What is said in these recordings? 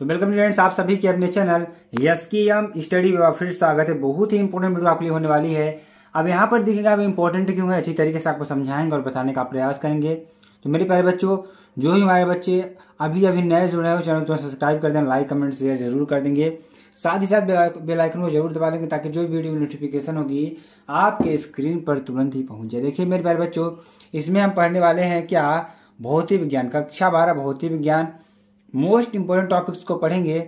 तो welcome students आप सभी के अपने channel S K M study फिर स्वागत है बहुत ही इंपॉर्टेंट वीडियो आपके लिए होने वाली है अब यहाँ पर देखेंगे अब इंपॉर्टेंट क्यों है अच्छी तरीके से आपको समझाएंगे और बताने का प्रयास करेंगे तो मेरे प्यारे बच्चों जो ही हमारे बच्चे अभी अभी नए जुड़े हैं चैनल को सब्सक्राइब कर दें लाइक कमेंट शेयर जरूर कर देंगे साथ ही साथ बेलाइकन को जरूर दबा देंगे ताकि जो वीडियो नोटिफिकेशन होगी आपके स्क्रीन पर तुरंत ही पहुंच जाए देखिए मेरे प्यारे बच्चों इसमें हम पढ़ने वाले हैं क्या भौतिक विज्ञान कक्षा बारह भौतिक विज्ञान मोस्ट इंपॉर्टेंट टॉपिक्स को पढ़ेंगे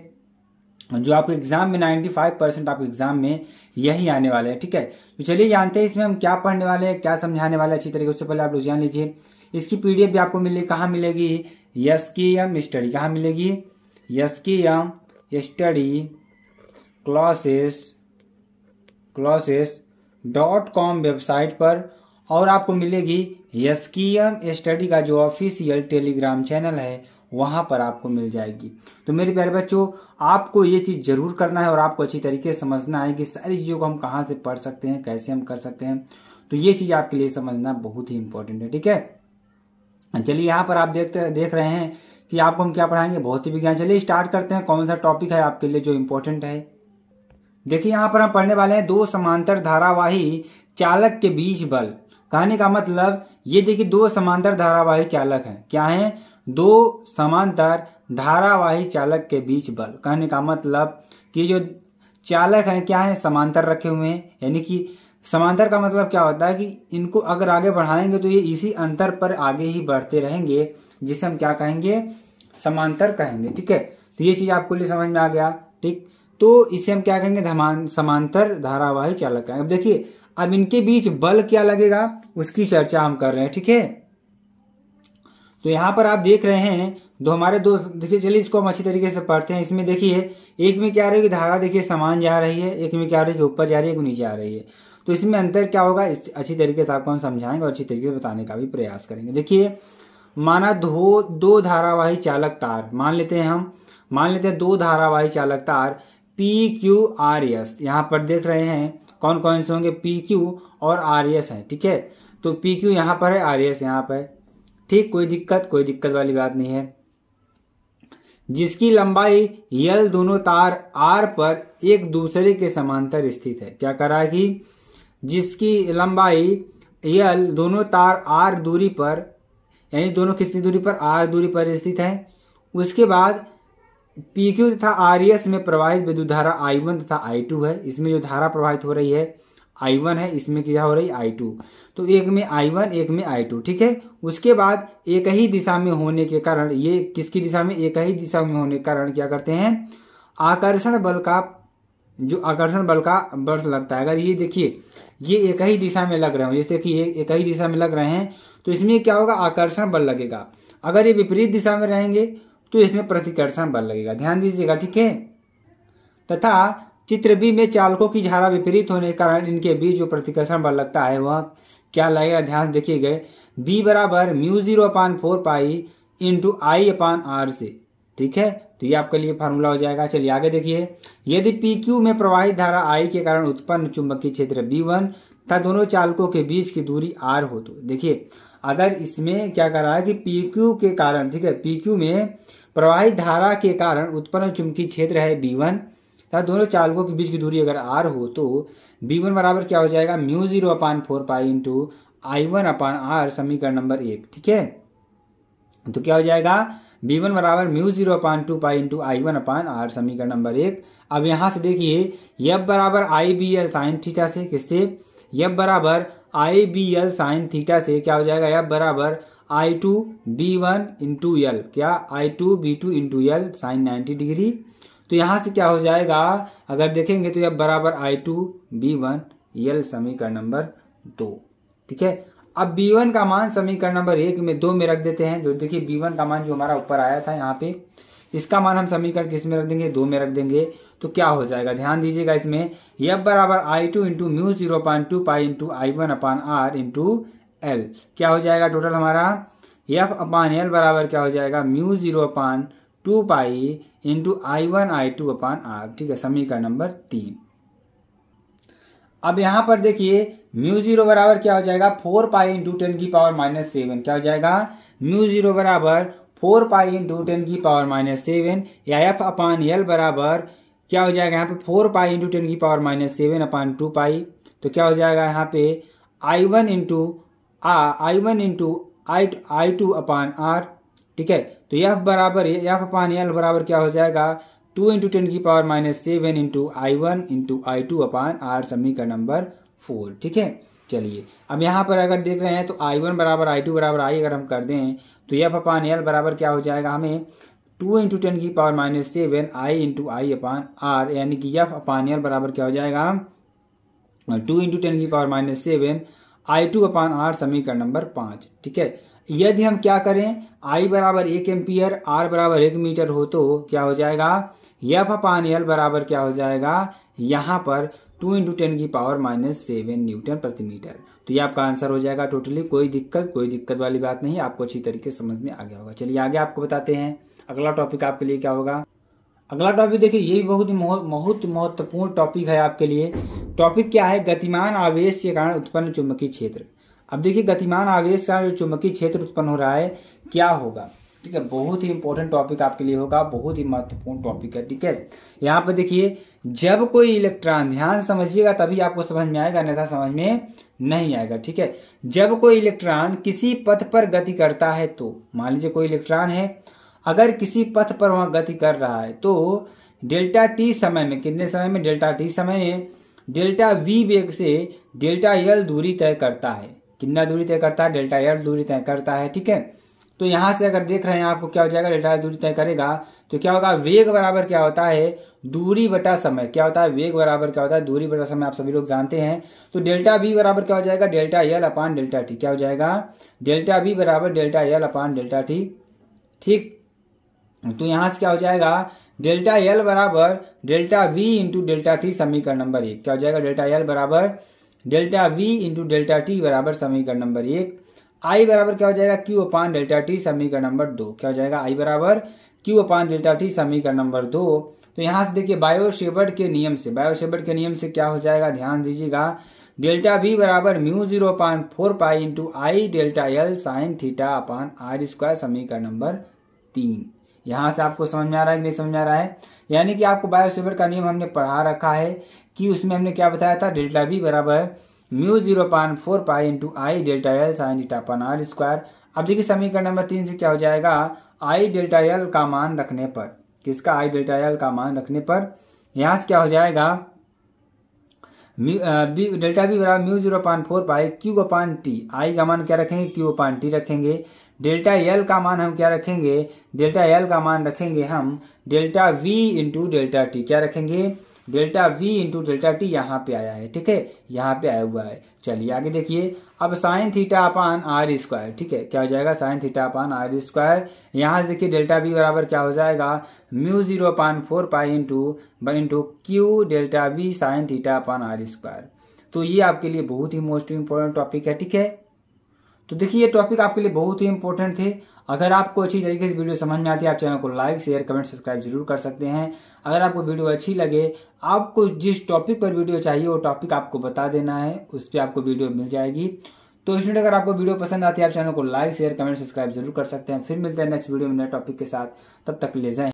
जो आपके एग्जाम में 95 परसेंट आपके एग्जाम में यही आने वाले हैं ठीक है तो चलिए जानते हैं इसमें हम क्या पढ़ने वाले हैं क्या समझाने वाले हैं अच्छी तरीके से पहले आप लोग जान लीजिए इसकी पीडीएफ भी आपको मिलेगी कहाँ मिलेगी यस की एम स्टडी कहाँ मिलेगी S K M study classes classes dot com website पर और आपको मिलेगी यस की एम स्टडी का जो ऑफिशियल टेलीग्राम चैनल है वहाँ पर आपको मिल जाएगी तो मेरे प्यारे बच्चों आपको ये चीज़ ज़रूर करना है और आपको अच्छी तरीके से समझना है कि सारी चीज़ों को हम कहाँ से पढ़ सकते हैं कैसे हम कर सकते हैं तो ये चीज़ आपके लिए समझना बहुत ही इंपॉर्टेंट है ठीक है चलिए यहाँ पर आप देखते देख रहे हैं कि आपको हम क्या पढ़ाएंगे बहुत ही विज्ञान चलिए स्टार्ट करते हैं कौन सा टॉपिक है आपके लिए जो इम्पोर्टेंट है देखिए यहाँ पर हम पढ़ने वाले हैं दो समांतर धारावाही चालक के बीच बल कहने का मतलब ये देखिए दो समांतर धारावाही चालक हैं क्या हैं दो समांतर धारावाही चालक के बीच बल कहने का मतलब कि जो चालक है क्या है समांतर रखे हुए हैं यानी कि समांतर का मतलब क्या होता है कि इनको अगर आगे बढ़ाएंगे तो ये इसी अंतर पर आगे ही बढ़ते रहेंगे जिसे हम क्या कहेंगे समांतर कहेंगे ठीक है तो ये चीज आपको लिए समझ में आ गया ठीक तो इसे हम क्या कहेंगे समांतर धारावाही चालक कहेंगे अब देखिए अब इनके बीच बल क्या लगेगा उसकी चर्चा हम कर रहे हैं ठीक है तो यहाँ पर आप देख रहे हैं तो हमारे दो देखिए चलिए इसको हम अच्छी तरीके से पढ़ते हैं इसमें देखिए एक में क्या रही है कि धारा देखिए समान जा रही है एक में क्या रही है कि ऊपर जा रही है एक नीचे आ रही है तो इसमें अंतर क्या होगा इस अच्छी तरीके से आपको हम समझाएंगे और अच्छी तरीके से बताने का भी प्रयास करेंगे देखिए माना दो दो धारावाही चालक तार मान लेते हैं हम मान लेते हैं दो धारावाही चालक तार पी क्यू आर एस यहाँ पर देख रहे हैं कौन कौन से होंगे पी क्यू और आर एस है ठीक है तो पी क्यू यहाँ पर है आर एस यहाँ पर है ठीक कोई दिक्कत कोई दिक्कत वाली बात नहीं है जिसकी लंबाई यल दोनों तार आर पर एक दूसरे के समांतर स्थित है क्या कह रहा है कि जिसकी लंबाई यल दोनों तार आर दूरी पर यानी दोनों किसी दूरी पर आर दूरी पर स्थित है उसके बाद पी क्यू तथा आर एस में प्रवाहित विद्युत धारा आई वन तथा आई टू है इसमें जो धारा प्रवाहित हो रही है आई वन है इसमें क्या हो रही है आई टू तो एक में आई वन एक में आई टू ठीक है उसके बाद एक ही दिशा में होने के कारण ये किसकी दिशा में एक ही दिशा में होने के कारण क्या करते हैं आकर्षण बल का जो आकर्षण बल का बल लगता है अगर ये देखिए ये एक ही दिशा में लग रहे हो जैसे कि ये एक ही दिशा में लग रहे हैं तो इसमें क्या होगा आकर्षण बल लगेगा अगर ये विपरीत दिशा में रहेंगे तो इसमें प्रतिकर्षण बल लगेगा ध्यान दीजिएगा ठीक है तथा चित्र बी में चालकों की धारा विपरीत होने के कारण इनके बीच जो प्रतिकर्षण बल लगता है वह क्या लगेगा ध्यान देखिए गए बी बराबर mu zero upon four pi into I upon R से ठीक है तो ये आपके लिए फार्मूला हो जाएगा चलिए आगे देखिए यदि पी क्यू में प्रवाहित धारा आई के कारण उत्पन्न चुंबकीय क्षेत्र बी वन तथा दोनों चालकों के बीच की दूरी आर हो तो देखिए अगर इसमें क्या कर रहा है कि पी क्यू के कारण ठीक है पी क्यू में प्रवाहित धारा के कारण उत्पन्न चुंबकीय क्षेत्र है बी वन तथा दोनों चालकों के बीच की दूरी अगर आर हो तो बी वन बराबर क्या हो जाएगा mu zero upon four pi into I one upon R समीकरण नंबर एक ठीक है तो क्या हो जाएगा बी वन बराबर mu zero upon two pi into I one upon R समीकरण नंबर एक अब यहां से देखिए यब बराबर I B L sine theta से किससे यब बराबर I B L sine theta से क्या हो जाएगा यब बराबर I two B one into L क्या I two B two into L sine ninety degree तो यहां से क्या हो जाएगा अगर देखेंगे तो यह बराबर I two B one L समीकरण नंबर दो ठीक है अब बी वन का मान समीकरण नंबर एक में दो में रख देते हैं जो तो देखिए बी वन का मान जो हमारा ऊपर आया था यहाँ पे इसका मान हम समीकरण किस में रख देंगे दो में रख देंगे तो क्या हो जाएगा ध्यान दीजिएगा इसमें यह बराबर I two into mu zero point two pi into I one upon R into L क्या हो जाएगा टोटल हमारा यफ अपान एल बराबर क्या हो जाएगा mu zero upon two pi into I one I two upon R ठीक है समीकरण नंबर तीन अब यहां पर देखिए म्यू जीरो बराबर क्या हो जाएगा फोर पाई इंटू टेन की पावर माइनस सेवन क्या हो जाएगा म्यू जीरो बराबर फोर पाई इंटू टेन की पावर माइनस सेवन या एफ अपान एल बराबर क्या हो जाएगा यहाँ पे फोर पाई इंटू टेन की power minus seven upon two pi तो क्या हो जाएगा यहाँ पे I one into I one into I I two upon R ठीक है तो यह बराबर यह अपान एल बराबर क्या हो जाएगा टू इंटू टेन की power minus seven into I one into I two upon R समीकरण नंबर फोर ठीक है चलिए अब यहां पर अगर देख रहे हैं तो आई वन बराबर आई टू बराबर आई अगर हम कर दें तो यह अपान एल बराबर क्या हो जाएगा हमें टू इंटू टेन की power minus seven I into I upon R यानी कि यह अपान एल बराबर क्या हो जाएगा टू इंटू टेन की power minus seven I two upon R समीकरण नंबर पांच ठीक है यदि हम क्या करें आई बराबर एक एम्पियर आर बराबर एक मीटर हो तो क्या हो जाएगा यफ अपान एल बराबर क्या हो जाएगा यहाँ पर टू इंटू टेन की पावर माइनस सेवन न्यूटन प्रति मीटर तो ये आपका आंसर हो जाएगा टोटली कोई दिक्कत कोई दिक्कत वाली बात नहीं आपको अच्छी तरीके से समझ में आ गया होगा चलिए आगे आपको बताते हैं अगला टॉपिक आपके लिए क्या होगा अगला टॉपिक देखिए ये भी बहुत बहुत महत्वपूर्ण टॉपिक है आपके लिए टॉपिक क्या है गतिमान आवेश के कारण उत्पन्न चुंबकीय क्षेत्र अब देखिए गतिमान आवेश का जो चुंबकीय क्षेत्र उत्पन्न हो रहा है क्या होगा ठीक है बहुत ही इंपॉर्टेंट टॉपिक आपके लिए होगा बहुत ही महत्वपूर्ण टॉपिक है ठीक है यहाँ पर देखिए जब कोई इलेक्ट्रॉन ध्यान समझिएगा तभी आपको समझ में आएगा अन्यथा समझ में नहीं आएगा ठीक है जब कोई इलेक्ट्रॉन किसी पथ पर गति करता है तो मान लीजिए कोई इलेक्ट्रॉन है अगर किसी पथ पर वह गति कर रहा है तो डेल्टा टी समय में कितने समय में डेल्टा टी समय में डेल्टा वी वेग से डेल्टा यल दूरी तय करता है कितना दूरी तय करता है डेल्टा एल दूरी तय करता है ठीक है तो यहां से अगर देख रहे हैं आपको क्या हो जाएगा डेल्टा दूरी तय करेगा तो क्या होगा वेग बराबर क्या होता है दूरी बटा समय क्या होता है वेग बराबर क्या होता है दूरी बटा समय आप सभी लोग जानते हैं तो डेल्टा बी बराबर क्या हो जाएगा delta L upon delta T क्या हो जाएगा डेल्टा बी बराबर delta L upon delta T ठीक तो यहां से क्या हो जाएगा डेल्टा एल बराबर delta V into delta T समीकरण नंबर एक क्या हो जाएगा डेल्टा एल बराबर delta V into delta T बराबर समीकरण नंबर एक आई बराबर क्या हो जाएगा क्यू अपान डेल्टा टी समीकरण नंबर दो क्या हो जाएगा आई बराबर क्यू अपान डेल्टा टी समीकरण नंबर दो तो यहां से देखिए बायोशेबर्ड के नियम से बायोशेबर्ड के नियम से क्या हो जाएगा ध्यान दीजिएगा डेल्टा बी बराबर mu zero upon four pi into I delta L sine theta upon R square समीकरण नंबर तीन यहां से आपको समझ में आ रहा है कि नहीं समझ में आ रहा है यानी कि आपको बायो का नियम हमने पढ़ा रखा है कि उसमें हमने क्या बताया था डेल्टा बी बराबर mu zero point four pi into I delta L sine theta upon R square अब देखिए समीकरण नंबर तीन से क्या हो जाएगा आई डेल्टा एल का मान रखने पर किसका आई डेल्टा एल का मान रखने पर यहाँ से क्या हो जाएगा डेल्टा बी बराबर mu zero point four pi Q upon T I का मान क्या रखेंगे क्यू अपान टी रखेंगे डेल्टा एल का मान हम क्या रखेंगे डेल्टा एल का मान रखेंगे हम delta V into delta T क्या रखेंगे delta V into delta T यहाँ पे आया है ठीक है यहाँ पे आया हुआ है चलिए आगे देखिए अब sine theta upon R square ठीक है क्या हो जाएगा sine theta upon R square यहाँ से देखिए डेल्टा वी बराबर क्या हो जाएगा mu zero upon four pi into into Q delta V sine theta upon R square तो ये आपके लिए बहुत ही मोस्ट इम्पोर्टेंट टॉपिक है ठीक है तो देखिए ये टॉपिक आपके लिए बहुत ही इंपॉर्टेंट थे अगर आपको अच्छी तरीके से वीडियो समझ में आती है आप चैनल को लाइक शेयर कमेंट सब्सक्राइब जरूर कर सकते हैं अगर आपको वीडियो अच्छी लगे आपको जिस टॉपिक पर वीडियो चाहिए वो टॉपिक आपको बता देना है उस पर आपको वीडियो मिल जाएगी तो स्टूडेंट अगर आपको वीडियो पसंद आती है आप चैनल को लाइक शेयर कमेंट सब्सक्राइब जरूर कर सकते हैं फिर मिलते हैं नेक्स्ट वीडियो में नए टॉपिक के साथ तब तक ले जाए